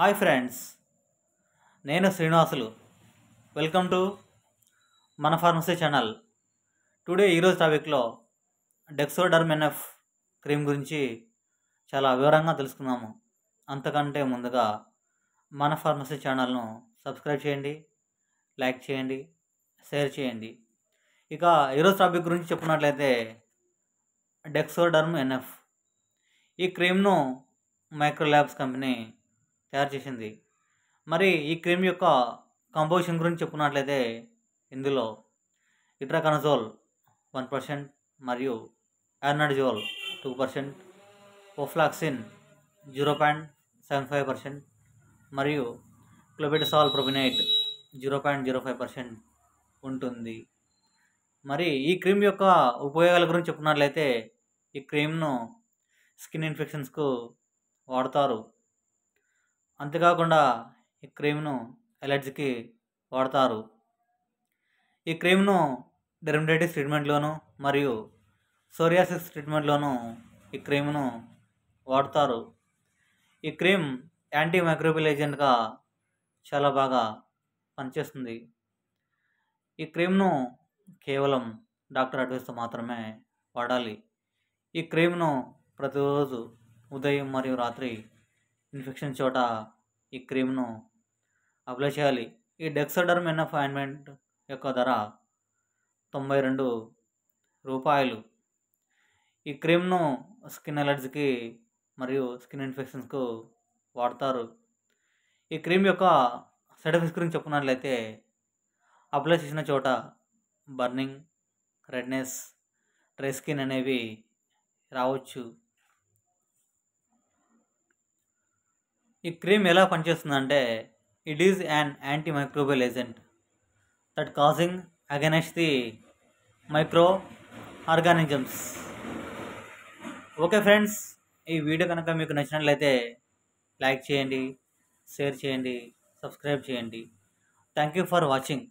hi friends నేను Srinivasulu welcome to మన pharmacy channel today ఈరోజు టాపిక్లో డెక్సోడర్మెనఫ్ క్రీమ్ గురించి చాలా వివరంగా తెలుసుకుందాము అంతకంటే ముందుగా మన ఫార్మసీ ఛానల్ను సబ్స్క్రైబ్ చేయండి లైక్ చేయండి షేర్ చేయండి ఇక ఈరోజు టాపిక్ గురించి చెప్పినట్లయితే డెక్సోడర్మ్ ఎన్ఎఫ్ ఈ క్రీమ్ను మైక్రోలాబ్స్ కంపెనీ తయారు చేసింది మరి ఈ క్రీమ్ యొక్క కంపోజిషన్ గురించి చెప్పుకున్నట్లయితే ఇందులో ఇట్రాకనజోల్ వన్ పర్సెంట్ మరియు ornidazole two percent ofloxacin zero point seven five percent మరియు clobetasol propionate zero point zero five percent ఉంటుంది మరి ఈ క్రీమ్ యొక్క ఉపయోగాల గురించి చెప్పుకున్నట్లయితే ఈ క్రీమ్ను స్కిన్ ఇన్ఫెక్షన్స్కు వాడతారు అంతేకాకుండా ఈ క్రీమ్ను ఎలర్జీకి వాడతారు ఈ క్రీమ్ను డెర్మిడైటిస్ ట్రీట్మెంట్లోను మరియు సోరియాసిస్ ట్రీట్మెంట్లోను ఈ క్రీమ్ను వాడతారు ఈ క్రీమ్ యాంటీ మైక్రోబిల్ ఏజెంట్గా చాలా బాగా పనిచేస్తుంది ఈ క్రీమ్ను కేవలం డాక్టర్ అడ్వైస్తో మాత్రమే వాడాలి ఈ క్రీమ్ను ప్రతిరోజు ఉదయం మరియు రాత్రి ఇన్ఫెక్షన్ చోట ఈ క్రీమ్ను అప్లై చేయాలి ఈ డెక్సడర్మ్ ఎన్ఎఫ్ ఆయింట్మెంట్ యొక్క ధర తొంభై రెండు రూపాయలు ఈ క్రీమ్ను స్కిన్ అలర్జీకి మరియు స్కిన్ ఇన్ఫెక్షన్స్కు వాడతారు ఈ క్రీమ్ యొక్క సైడ్ ఎఫెక్ట్స్ గురించి చెప్పుకున్నట్లయితే అప్లై చేసిన చోట బర్నింగ్ రెడ్నెస్ డ్రై స్కిన్ అనేవి రావచ్చు ఈ క్రీమ్ ఎలా పనిచేస్తుందంటే it is an anti microbial agent that causing against the micro organisms okay friends ఈ వీడియో కనుక మీకు నచ్చినట్లయితే లైక్ చేయండి షేర్ చేయండి సబ్స్క్రైబ్ చేయండి థ్యాంక్ యూ ఫర్ వాచింగ్